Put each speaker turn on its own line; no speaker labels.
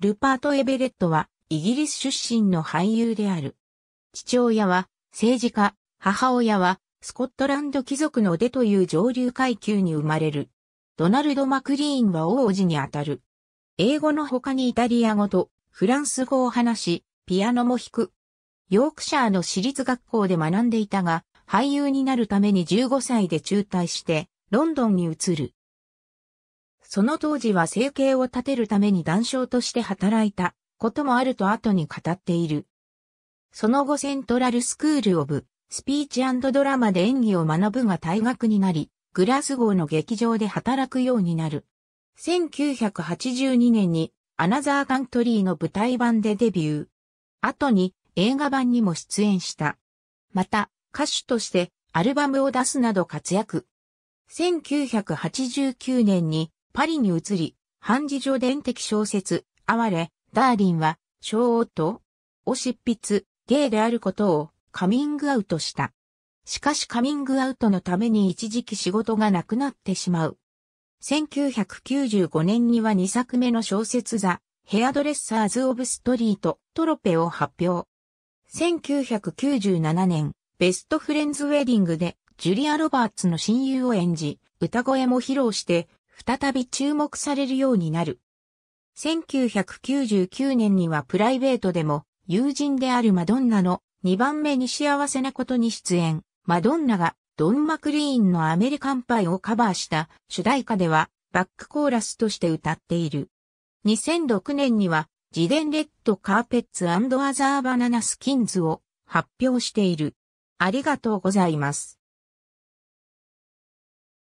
ルパート・エベレットはイギリス出身の俳優である。父親は政治家、母親はスコットランド貴族の出という上流階級に生まれる。ドナルド・マクリーンは王子にあたる。英語の他にイタリア語とフランス語を話し、ピアノも弾く。ヨークシャーの私立学校で学んでいたが、俳優になるために15歳で中退して、ロンドンに移る。その当時は生計を立てるために談笑として働いたこともあると後に語っている。その後セントラルスクールオブスピーチドラマで演技を学ぶが退学になり、グラスゴーの劇場で働くようになる。1982年にアナザーカントリーの舞台版でデビュー。後に映画版にも出演した。また、歌手としてアルバムを出すなど活躍。1989年にパリに移り、半自助伝的小説、哀れ、ダーリンは、小と、を執筆、ゲイであることをカミングアウトした。しかしカミングアウトのために一時期仕事がなくなってしまう。1995年には2作目の小説ザ・ヘアドレッサーズ・オブ・ストリート・トロペを発表。1997年、ベストフレンズ・ウェディングでジュリア・ロバーツの親友を演じ、歌声も披露して再び注目されるようになる。1999年にはプライベートでも友人であるマドンナの2番目に幸せなことに出演。マドンナがドン・マクリーンのアメリカンパイをカバーした主題歌ではバックコーラスとして歌っている。2006年には自伝レッド・カーペッツアザー・バナナ・スキンズを発表している。ありがとうございます。